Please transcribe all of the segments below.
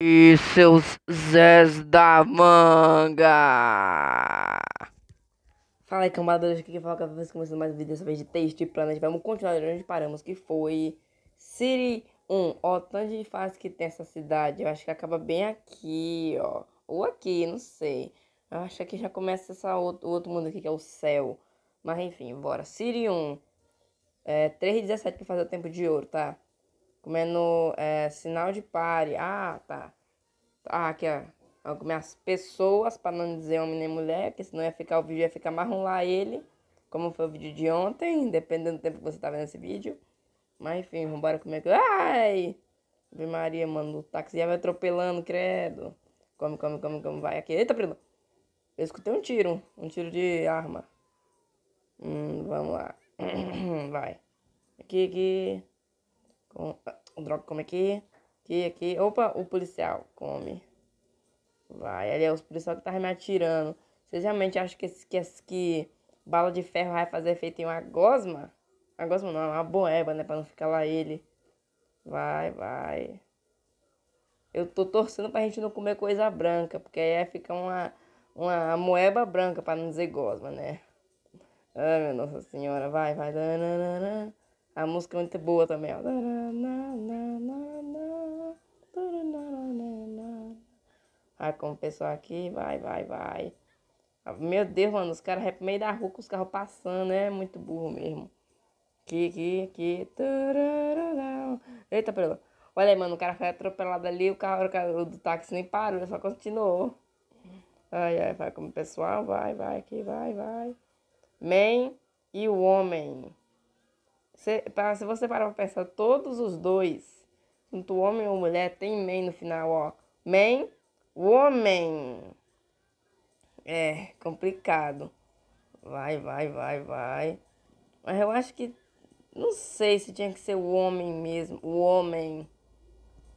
e seus Zés da manga. Fala aí, camaradas, é o que fala cada vez começando mais um vídeo, dessa vez de texto e planeta. Vamos continuar de onde paramos, que foi Siri 1. Ó, o tanto de fase que tem essa cidade, eu acho que acaba bem aqui, ó. Ou aqui, não sei. Eu acho que já começa essa outro, o outro mundo aqui, que é o céu. Mas enfim, bora. Siri 1. É 3,17 para fazer o tempo de ouro, tá? comendo é, sinal de pare. Ah, tá. Ah, aqui, ó. Algumas pessoas, para não dizer homem nem mulher, que senão ia ficar o vídeo, ia ficar marrom lá ele. Como foi o vídeo de ontem, dependendo do tempo que você tá vendo esse vídeo. Mas enfim, vambora comer. Ai! Ave Maria, mano, o táxi já vai atropelando, credo. Come, come, come, come, vai aqui. Eita, perdão. Eu escutei um tiro, um tiro de arma. Hum, vamos lá. vai. Aqui, aqui. Com, o ah, droga come aqui. Aqui, aqui. Opa, o policial come. Vai, ali é os policial que estavam tá me atirando. Vocês realmente acham que, esse, que, esse, que bala de ferro vai fazer efeito em uma gosma? Uma gosma não, é uma boeba, né? Pra não ficar lá ele. Vai, vai. Eu tô torcendo pra gente não comer coisa branca, porque aí fica uma, uma moeba branca, pra não dizer gosma, né? Ai, meu Nossa Senhora, vai, vai. A música é muito boa também, ó. Aí o pessoal aqui, vai, vai, vai. Meu Deus, mano, os caras rap meio da rua com os carros passando, é muito burro mesmo. Aqui, aqui, aqui. Eita, pelo. Olha aí, mano, o cara foi atropelado ali, o carro, o carro do táxi nem parou, só continuou. Ai, ai, vai o pessoal, vai, vai, aqui, vai, vai. Man e o homem. Se, pra, se você parar pra pensar, todos os dois, tanto homem ou mulher, tem man no final, ó. Man, woman. É, complicado. Vai, vai, vai, vai. Mas eu acho que. Não sei se tinha que ser o homem mesmo. O homem.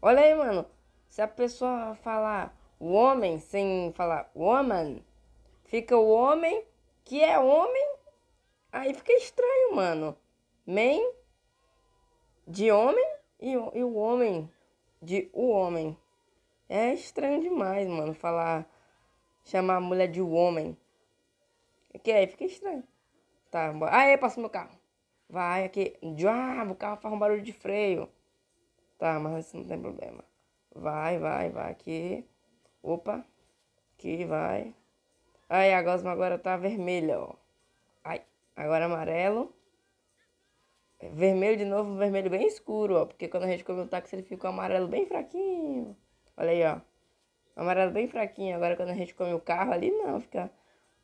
Olha aí, mano. Se a pessoa falar o homem sem falar woman, fica o homem que é homem. Aí fica estranho, mano men de homem e, e o homem de o homem. É estranho demais, mano, falar chamar a mulher de homem. O que aí é? Fica estranho. Tá, bora. Aê, passa meu carro. Vai aqui. Diabo, o carro faz um barulho de freio. Tá, mas isso não tem problema. Vai, vai, vai aqui. Opa. Aqui, vai. Aí, a gosma agora tá vermelha, ó. Ai, agora amarelo. Vermelho de novo, um vermelho bem escuro, ó. Porque quando a gente come o táxi, ele fica um amarelo bem fraquinho. Olha aí, ó. Amarelo bem fraquinho. Agora quando a gente come o carro ali, não, fica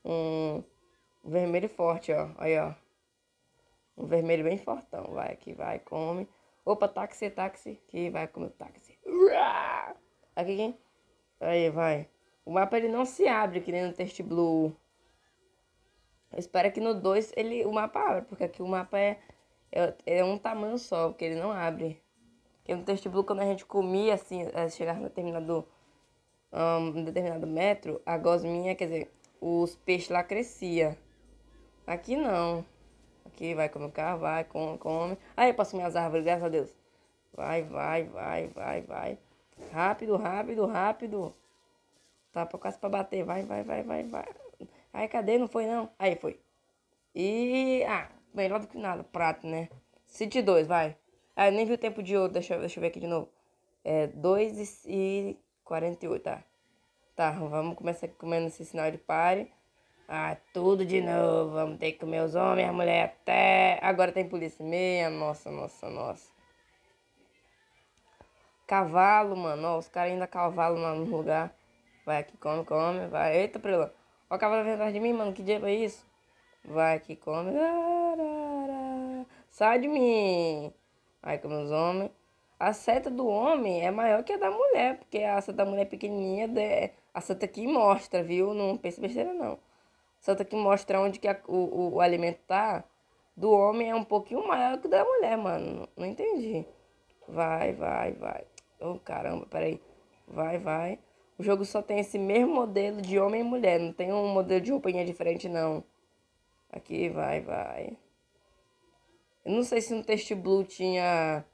um vermelho forte, ó. Aí, ó. Um vermelho bem fortão. Vai aqui, vai, come. Opa, táxi, táxi. Que vai comer o táxi. Aqui, quem? Aí, vai. O mapa ele não se abre, que nem no Test Blue. Eu espero que no 2 ele, o mapa abra, porque aqui o mapa é é, é um tamanho só, porque ele não abre. Porque no Taste Blue, quando a gente comia, assim, eh, chegava em determinado, um, determinado metro, a gosminha, quer dizer, os peixes lá crescia. Aqui não. Aqui vai comer o carro, vai, come, come. Aí passo minhas árvores, graças a Deus. Vai, vai, vai, vai, vai. Rápido, rápido, rápido. Tá quase pra bater. Vai, vai, vai, vai, vai. Aí cadê? Não foi não. Aí foi. E. Ah, Melhor do que nada, prato né? City 2, vai. Ah, nem vi o tempo de ouro, deixa, deixa eu ver aqui de novo. É 2 e 48, tá? Tá, vamos começar comendo esse sinal de pare. Ah, tudo de novo. Vamos ter que comer os homens, a mulher até. Agora tem polícia. Meia, nossa, nossa, nossa. Cavalo, mano. Ó, os caras ainda cavalo lá no lugar. Vai aqui, come, come. Vai. Eita, prelão. Ó, o cavalo vem atrás de mim, mano. Que dia é isso? Vai aqui, come. Ah. Sai de mim! Aí como os homens. A seta do homem é maior que a da mulher, porque a seta da mulher é pequenininha, a seta que mostra, viu? Não pense besteira, não. A seta que mostra onde que a, o, o, o alimento tá, do homem é um pouquinho maior que da mulher, mano. Não entendi. Vai, vai, vai. Oh, caramba, peraí. Vai, vai. O jogo só tem esse mesmo modelo de homem e mulher. Não tem um modelo de roupinha diferente, não. Aqui, vai, vai. Eu não sei se no Test Blue tinha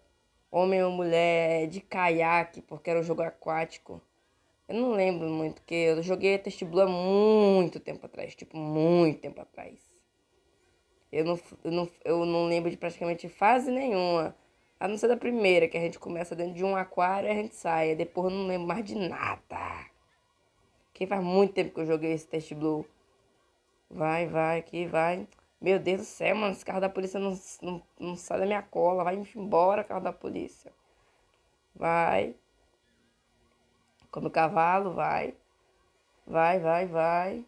homem ou mulher de caiaque, porque era um jogo aquático. Eu não lembro muito, porque eu joguei Test Blue há muito tempo atrás. Tipo, muito tempo atrás. Eu não, eu não, eu não lembro de praticamente fase nenhuma. A não ser da primeira, que a gente começa dentro de um aquário e a gente sai. Depois eu não lembro mais de nada. Porque faz muito tempo que eu joguei esse Test Blue. Vai, vai, aqui, vai. Meu Deus do céu, mano, esse carro da polícia não, não, não sai da minha cola. Vai embora, carro da polícia. Vai. Come o cavalo, vai. Vai, vai, vai.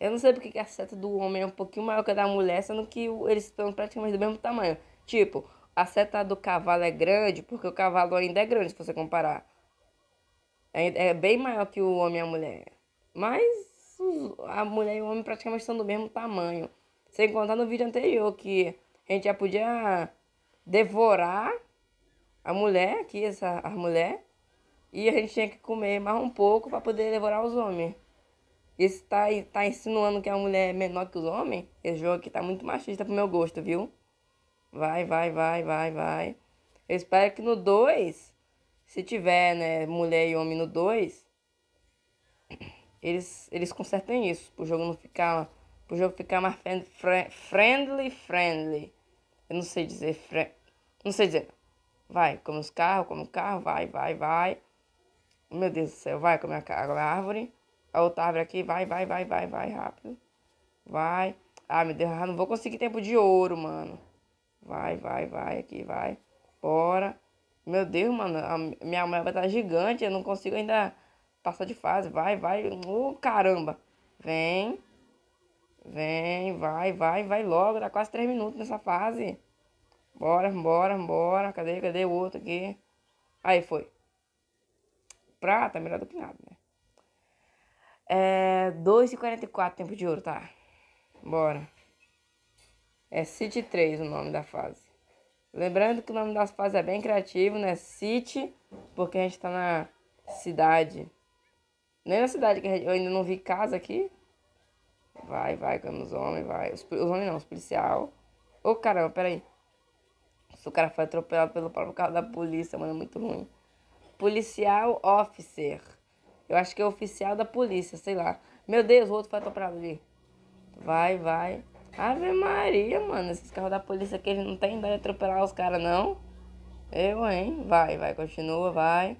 Eu não sei porque que a seta do homem é um pouquinho maior que a da mulher, sendo que eles estão praticamente do mesmo tamanho. Tipo, a seta do cavalo é grande porque o cavalo ainda é grande, se você comparar. É, é bem maior que o homem e a mulher. Mas a mulher e o homem praticamente são do mesmo tamanho. Sem contar no vídeo anterior que a gente já podia devorar a mulher, aqui essa a mulher, e a gente tinha que comer mais um pouco para poder devorar os homens. Isso tá, tá insinuando que a mulher é menor que os homens? Esse jogo aqui tá muito machista pro meu gosto, viu? Vai, vai, vai, vai, vai. Eu espero que no 2, se tiver, né, mulher e homem no 2, eles, eles consertem isso, pro jogo não ficar pro jogo ficar mais friendly, friendly. Eu não sei dizer, não sei dizer. Vai, como os carros, como o carro, vai, vai, vai. Meu Deus do céu, vai como a árvore. A outra árvore aqui, vai, vai, vai, vai, vai, rápido. Vai. Ah, meu Deus, não vou conseguir tempo de ouro, mano. Vai, vai, vai, aqui, vai. Bora. Meu Deus, mano, minha mãe vai estar gigante, eu não consigo ainda passar de fase. Vai, vai. Ô, oh, uh, caramba. Vem. Vem, vai, vai, vai logo. Dá quase 3 minutos nessa fase. Bora, bora, bora. Cadê, cadê o outro aqui? Aí foi. Prata, melhor do que nada, né? É 2,44 tempo de ouro, tá? Bora. É City 3 o nome da fase. Lembrando que o nome das fases é bem criativo, né? City, porque a gente tá na cidade. Nem na cidade, que eu ainda não vi casa aqui. Vai, vai, com os homens, vai. Os, os homens não, os policial. Ô, oh, caramba, peraí. Se o cara foi atropelado pelo próprio carro da polícia, mano, é muito ruim. Policial officer. Eu acho que é oficial da polícia, sei lá. Meu Deus, o outro foi atropelado ali. Vai, vai. Ave Maria, mano. Esses carros da polícia aqui, eles não tem ideia de atropelar os caras, não. Eu, hein? Vai, vai, continua, vai.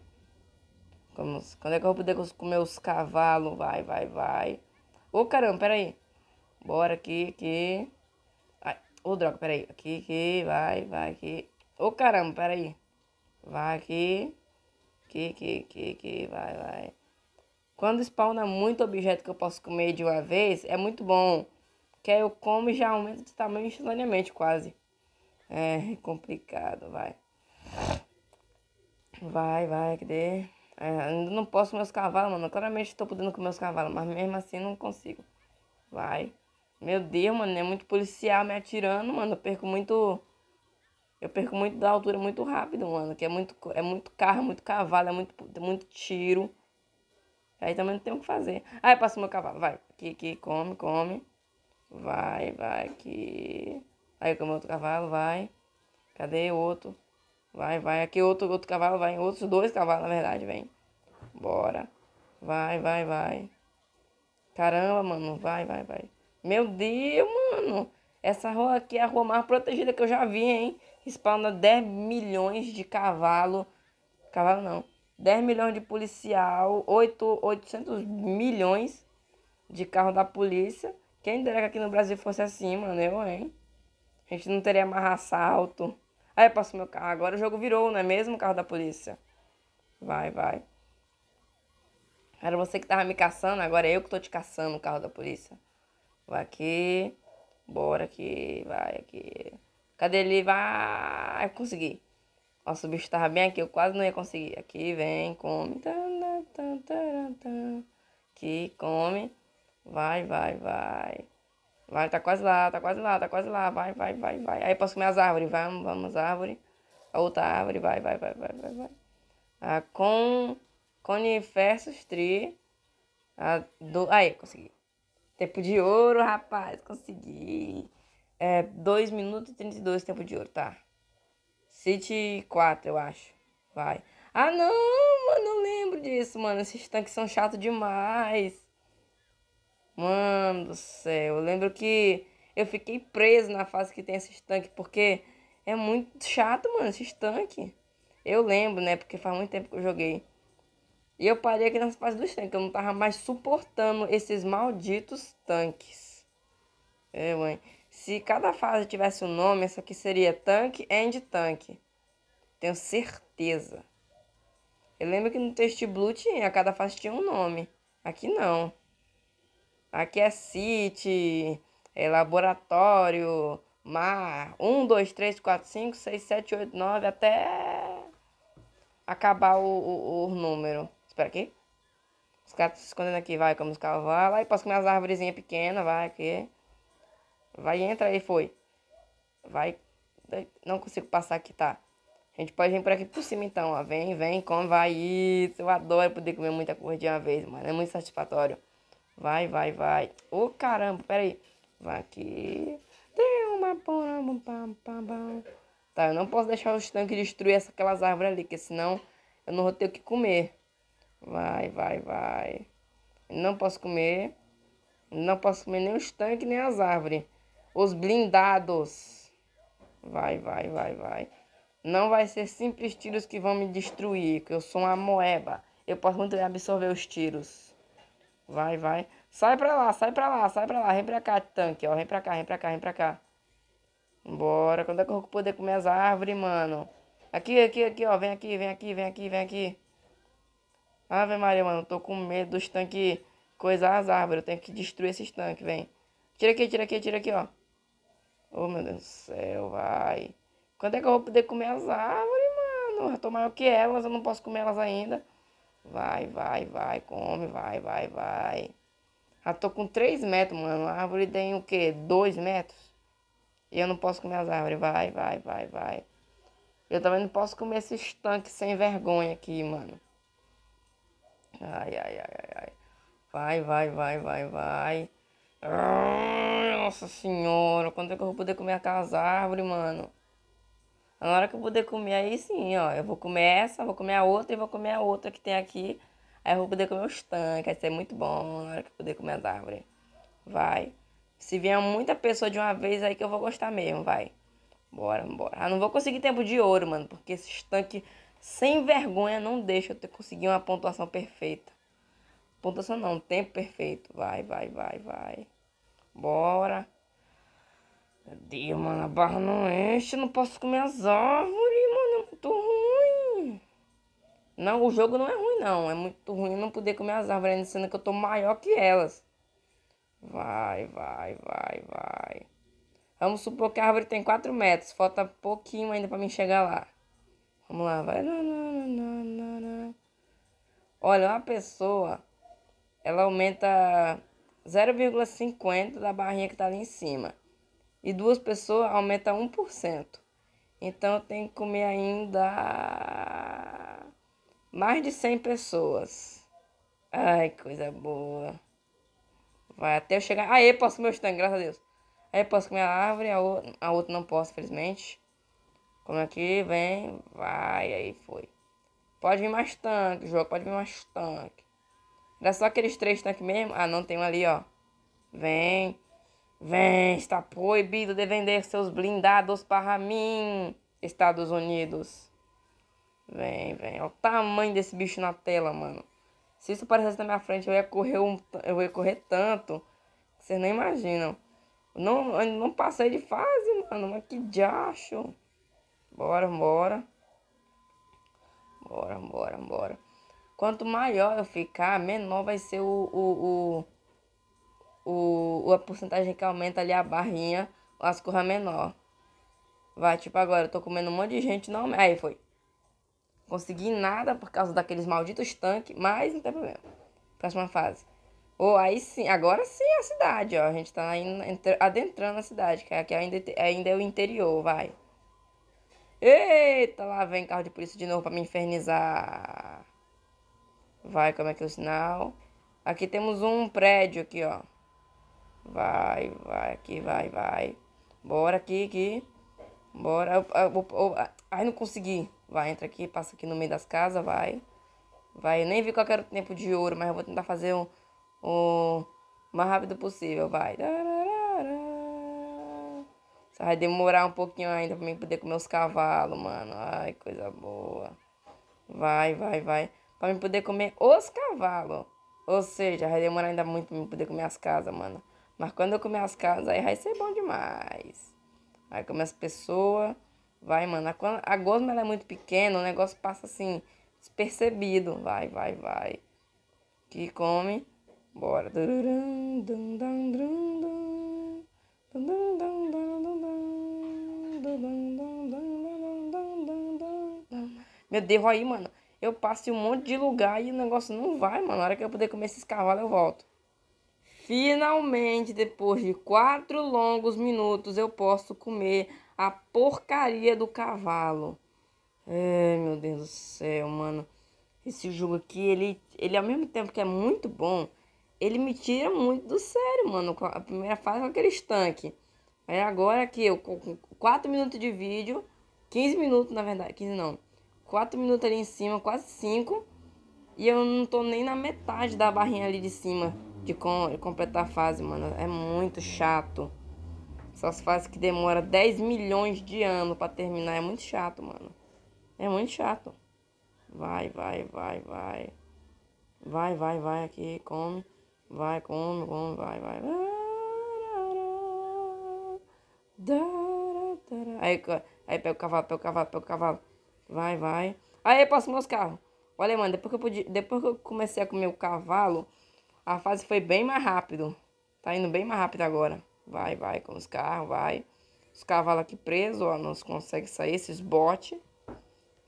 quando é que eu vou poder comer os cavalos? Vai, vai, vai. Ô, caramba, pera aí. Bora aqui, aqui. Ai, ô, droga, pera aí. Aqui, aqui, vai, vai, aqui. Ô, caramba, pera aí. Vai aqui. Aqui, aqui, aqui, aqui, vai, vai. Quando spawna muito objeto que eu posso comer de uma vez, é muito bom. Que aí eu como e já aumenta de tamanho instantaneamente, quase. É complicado, vai. Vai, vai, cadê? É, ainda não posso meus cavalos, mano. Claramente estou podendo com meus cavalos, mas mesmo assim não consigo. Vai. Meu Deus, mano, é muito policial me atirando, mano. Eu perco muito. Eu perco muito da altura muito rápido, mano. Que é muito, é muito carro, é muito cavalo, é muito, é muito tiro. Aí também não tem o que fazer. Aí passa o meu cavalo, vai. Aqui, aqui, come, come. Vai, vai, aqui. Aí come outro cavalo, vai. Cadê o outro? Vai, vai. Aqui outro, outro cavalo, vai. Outros dois cavalos, na verdade, vem. Bora. Vai, vai, vai. Caramba, mano. Vai, vai, vai. Meu Deus, mano. Essa rua aqui é a rua mais protegida que eu já vi, hein? Spawna 10 milhões de cavalo. Cavalo não. 10 milhões de policial. 8, 800 milhões de carro da polícia. Quem dera que aqui no Brasil fosse assim, mano. Eu, hein? A gente não teria mais assalto. Aí eu passo meu carro. Agora o jogo virou, não é mesmo? O carro da polícia. Vai, vai. Era você que tava me caçando, agora é eu que tô te caçando o carro da polícia. Vai aqui. Bora aqui. Vai aqui. Cadê ele? Vai. consegui. Nossa, o bicho tava bem aqui, eu quase não ia conseguir. Aqui, vem, come. Aqui, come. Vai, vai, vai. Vai, tá quase lá, tá quase lá, tá quase lá. Vai, vai, vai, vai. Aí posso comer as árvores. Vamos, vamos, árvore. A outra árvore, vai, vai, vai, vai, vai, vai. A ah, com. Conifersus a Do... Aí, consegui. Tempo de ouro, rapaz, consegui. É 2 minutos e 32 tempo de ouro, tá. City 4, eu acho. Vai. Ah, não, mano, não lembro disso, mano. Esses tanques são chatos demais. Mano do céu, eu lembro que eu fiquei preso na fase que tem esses tanques, porque é muito chato, mano, esses tanques. Eu lembro, né, porque faz muito tempo que eu joguei. E eu parei aqui nessa fase dos tanques. Eu não tava mais suportando esses malditos tanques. É, mãe. Se cada fase tivesse um nome, essa aqui seria tanque end tanque. Tenho certeza. Eu lembro que no Test Blue tinha, cada fase tinha um nome. Aqui não. Aqui é City, é Laboratório, Mar, 1, 2, 3, 4, 5, 6, 7, 8, 9, até acabar o, o, o número. Espera aqui. Os caras se escondendo aqui, vai, como os cavalos. Aí posso comer as árvorezinhas pequenas, vai aqui. Vai, entra aí, foi. Vai. Não consigo passar aqui, tá? A gente pode vir por aqui por cima então, ó. Vem, vem, como vai isso. Eu adoro poder comer muita coisa de uma vez, mano. É muito satisfatório. Vai, vai, vai. Ô, oh, caramba, pera aí. Vai aqui. Tem uma Tá, eu não posso deixar os tanques destruir aquelas árvores ali, porque senão eu não vou ter o que comer. Vai, vai, vai. Não posso comer. Não posso comer nem os tanques, nem as árvores. Os blindados. Vai, vai, vai, vai. Não vai ser simples tiros que vão me destruir, que eu sou uma moeba. Eu posso muito bem absorver os tiros. Vai, vai. Sai pra lá, sai pra lá, sai pra lá. Vem pra cá, tanque, ó. Vem pra cá, vem pra cá, vem pra cá. Bora. Quando é que eu vou poder comer as árvores, mano? Aqui, aqui, aqui, ó. Vem aqui, vem aqui, vem aqui, vem aqui. Ave Maria, mano, tô com medo dos tanques coisar as árvores. Eu tenho que destruir esses tanques, vem. Tira aqui, tira aqui, tira aqui, ó. Oh, meu Deus do céu, vai. Quando é que eu vou poder comer as árvores, mano? Eu tô maior que elas, eu não posso comer elas ainda. Vai, vai, vai, come, vai, vai, vai. Já tô com 3 metros, mano. A árvore tem o quê? 2 metros? E eu não posso comer as árvores. Vai, vai, vai, vai. Eu também não posso comer esses tanques sem vergonha aqui, mano. Ai, ai, ai, ai. Vai, vai, vai, vai, vai. nossa senhora, quando é que eu vou poder comer aquelas árvores, mano? Na hora que eu puder comer, aí sim, ó. Eu vou comer essa, vou comer a outra e vou comer a outra que tem aqui. Aí eu vou poder comer os tanques, vai ser muito bom na hora que eu puder comer as árvores. Vai. Se vier muita pessoa de uma vez aí que eu vou gostar mesmo, vai. Bora, bora. Ah, não vou conseguir tempo de ouro, mano, porque esses tanques sem vergonha, não deixa eu ter, conseguir uma pontuação perfeita. Pontuação não, tempo perfeito. Vai, vai, vai, vai. Bora. Meu Deus, mano, a barra não enche. Não posso comer as árvores, mano. É muito ruim. Não, o jogo não é ruim, não. É muito ruim não poder comer as árvores, ainda sendo que eu tô maior que elas. Vai, vai, vai, vai. Vamos supor que a árvore tem 4 metros. Falta pouquinho ainda pra mim chegar lá. Vamos lá, vai. Olha, uma pessoa, ela aumenta 0,50 da barrinha que tá ali em cima. E duas pessoas aumenta 1%. Então eu tenho que comer ainda mais de 100 pessoas. Ai, coisa boa. Vai até eu chegar. aí posso comer o stand, graças a Deus. Aí eu posso comer a árvore, a, outra não posso, felizmente. Como aqui, é vem, vai, aí foi. Pode vir mais tanque, jogo, pode vir mais tanque. Era só aqueles três tanques mesmo? Ah, não, tem um ali, ó. Vem, vem, está proibido de vender seus blindados para mim, Estados Unidos. Vem, vem, olha o tamanho desse bicho na tela, mano. Se isso aparecesse na minha frente, eu ia correr, um, eu ia correr tanto. Vocês nem imaginam. não, eu não passei de fase, mano. Mas que diacho. Bora, bora. Bora, bora, bora. Quanto maior eu ficar, menor vai ser o, o, o, o, a porcentagem que aumenta ali a barrinha, as curvas menor. Vai, tipo agora, eu tô comendo um monte de gente, não... Aí foi. Consegui nada por causa daqueles malditos tanques, mas não tem problema. Próxima fase. Ou oh, aí sim, agora sim a cidade, ó. A gente tá adentrando a cidade, que é, é ainda é o interior, vai. Eita, lá vem carro de polícia de novo para me infernizar. Vai, como é que é o sinal? Aqui temos um prédio aqui, ó. Vai, vai, aqui, vai, vai. Bora aqui, aqui. Bora. Ai, não consegui. Vai, entra aqui, passa aqui no meio das casas, vai. Vai, eu nem vi qual era o tempo de ouro, mas eu vou tentar fazer o um, um, mais rápido possível, vai. Só vai demorar um pouquinho ainda pra mim poder comer os cavalos, mano. Ai, coisa boa. Vai, vai, vai. Pra mim poder comer os cavalos. Ou seja, vai demorar ainda muito pra mim poder comer as casas, mano. Mas quando eu comer as casas, aí vai ser bom demais. Aí comer as pessoas. Vai, mano. A, a gosma ela é muito pequena, o negócio passa assim, despercebido. Vai, vai, vai. Que come. Bora. Dun, dun, dun, dun, dun, dun, dun, dun, dun, dun. Meu Deus, aí, mano. Eu passo em um monte de lugar e o negócio não vai, mano. Na hora que eu puder comer esses cavalos, eu volto. Finalmente, depois de quatro longos minutos, eu posso comer a porcaria do cavalo. Ai, é, meu Deus do céu, mano. Esse jogo aqui, ele, ele ao mesmo tempo que é muito bom, ele me tira muito do sério, mano. A primeira fase com aquele estanque. É agora que eu, com 4 minutos de vídeo, 15 minutos na verdade, 15 não, 4 minutos ali em cima, quase 5, e eu não tô nem na metade da barrinha ali de cima de, com, completar a fase, mano. É muito chato. Essas fases que demora 10 milhões de anos para terminar, é muito chato, mano. É muito chato. Vai, vai, vai, vai. Vai, vai, vai aqui, come. Vai, come, come, vai, vai, vai. Aí, aí pega o cavalo, pega o cavalo, pega o cavalo. Vai, vai. Aí passa meus carros. Olha, mano, depois que, eu podia, depois que eu comecei a comer o cavalo, a fase foi bem mais rápido. Tá indo bem mais rápido agora. Vai, vai com os carros, vai. Os cavalos aqui presos, ó, não consegue sair. Esses botes.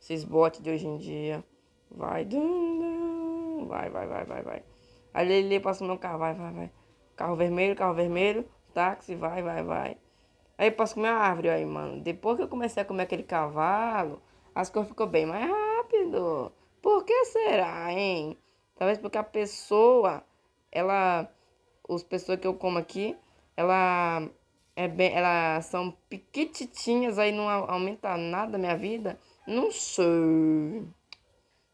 Esses botes de hoje em dia. Vai, dum, vai, vai, vai, vai, vai. Aí ele passa o meu carro, vai, vai, vai. Carro vermelho, carro vermelho. Táxi, vai, vai, vai. Aí posso comer uma árvore aí, mano. Depois que eu comecei a comer aquele cavalo, as coisas ficou bem mais rápido. Por que será, hein? Talvez porque a pessoa, ela. As pessoas que eu como aqui, ela é bem, elas são piquititinhas, aí não aumenta nada a minha vida. Não sei.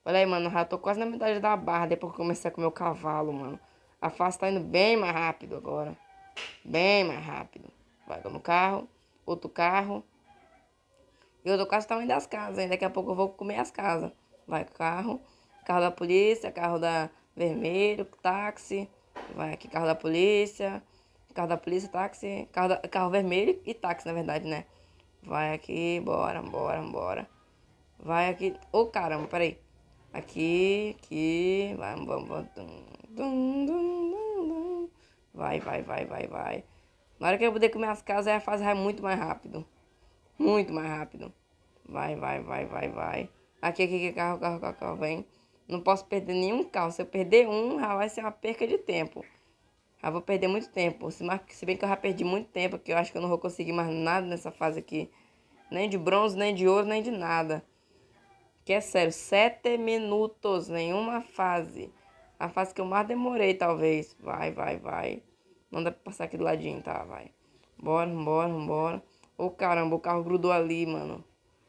Olha aí, mano, já tô quase na metade da barra depois que eu comecei a comer o cavalo, mano. A face tá indo bem mais rápido agora. Bem mais rápido. Paga no carro, outro carro. E tô quase também das casas, Daqui a pouco eu vou comer as casas. Vai carro, carro da polícia, carro da vermelho, táxi. Vai aqui carro da polícia, carro da polícia, táxi, carro, da, carro vermelho e táxi, na verdade, né? Vai aqui, bora, bora, bora. Vai aqui. Ô oh, caramba, peraí. Aqui, aqui. Vai, vamos, vamos. Vai, vai, vai, vai, vai. Na hora que eu puder comer as casas, aí a fase vai muito mais rápido. Muito mais rápido. Vai, vai, vai, vai, vai. Aqui, aqui, aqui, carro, carro, carro, carro, vem. Não posso perder nenhum carro. Se eu perder um, já vai ser uma perca de tempo. Já vou perder muito tempo. Se, se bem que eu já perdi muito tempo, que eu acho que eu não vou conseguir mais nada nessa fase aqui. Nem de bronze, nem de ouro, nem de nada. Que é sério, sete minutos, nenhuma fase. A fase que eu mais demorei, talvez. Vai, vai, vai. Não dá pra passar aqui do ladinho, tá? Vai. Bora, bora, bora. Ô oh, caramba, o carro grudou ali, mano.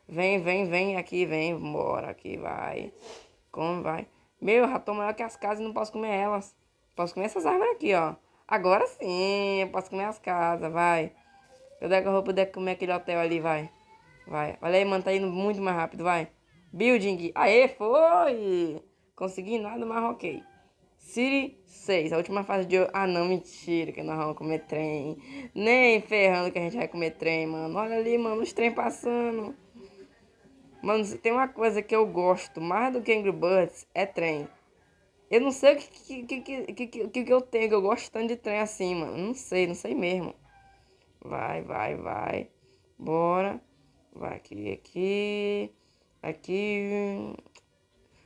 Vem, vem, vem aqui, vem. Bora aqui, vai. Como vai? Meu, já tô maior que as casas e não posso comer elas. Posso comer essas árvores aqui, ó. Agora sim, eu posso comer as casas, vai. Eu a roupa eu vou poder comer aquele hotel ali, vai. Vai. Olha aí, mano, tá indo muito mais rápido, vai. Building. Aê, foi! Consegui nada, mas ok. City 6, a última fase de. Ah, não, mentira, que nós vamos comer trem. Nem ferrando que a gente vai comer trem, mano. Olha ali, mano, os trem passando. Mano, tem uma coisa que eu gosto mais do que Angry Birds é trem. Eu não sei o que, que, que, que, que, que eu tenho, que eu gosto tanto de trem assim, mano. Não sei, não sei mesmo. Vai, vai, vai. Bora. Vai aqui, aqui. Aqui.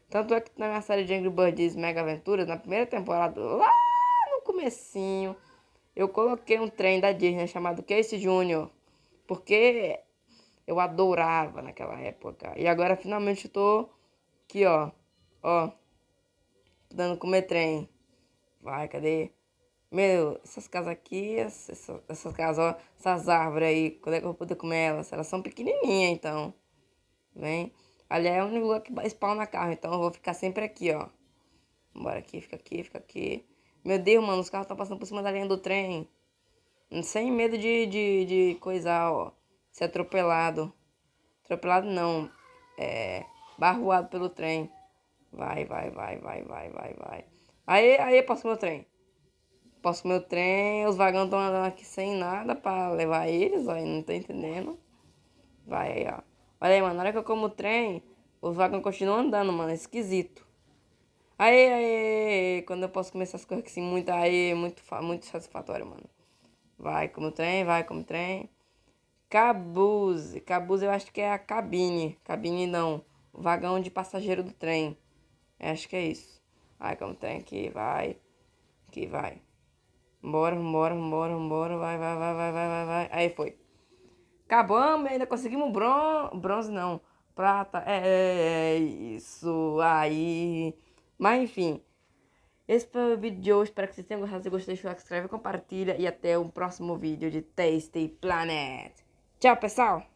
Tanto é que na minha série de Angry Birds Mega Aventuras, na primeira temporada, lá no comecinho, eu coloquei um trem da Disney chamado Case Jr. porque eu adorava naquela época. E agora finalmente tô aqui, ó, ó, dando comer trem. Vai, cadê? Meu, essas casas aqui, essas, essas casas, ó, essas árvores aí, quando é que eu vou poder comer elas? Elas são pequenininhas, então, vem... Ali é o único lugar que spawna carro, então eu vou ficar sempre aqui, ó. Bora aqui, fica aqui, fica aqui. Meu Deus, mano, os carros estão tá passando por cima da linha do trem. Sem medo de, de, de coisar, ó. Ser atropelado. Atropelado não. É. Barroado pelo trem. Vai, vai, vai, vai, vai, vai, vai. Aí, aí, passo meu trem. Passo meu trem, os vagões estão andando aqui sem nada pra levar eles, ó. Não tô entendendo. Vai aí, ó. Olha aí, mano, na hora que eu como o trem, os vagões continuam andando, mano, é esquisito. Aê, aê, quando eu posso comer essas coisas assim, muito aê, muito, muito satisfatório, mano. Vai, como trem, vai, como trem. Cabuse, cabuse eu acho que é a cabine, cabine não, vagão de passageiro do trem. Eu acho que é isso. Vai, como trem, aqui, vai, aqui, vai. Bora, bora, bora, bora, vai, vai, vai, vai, vai, vai, vai. Aí foi. Acabamos, ainda conseguimos bron bronze, não. Prata, é, é, é, isso aí. Mas enfim. Esse foi o vídeo de hoje. Espero que vocês tenham gostado. Se gostou, deixa o like, inscreve, compartilha. E até o próximo vídeo de Tasty Planet. Tchau, pessoal!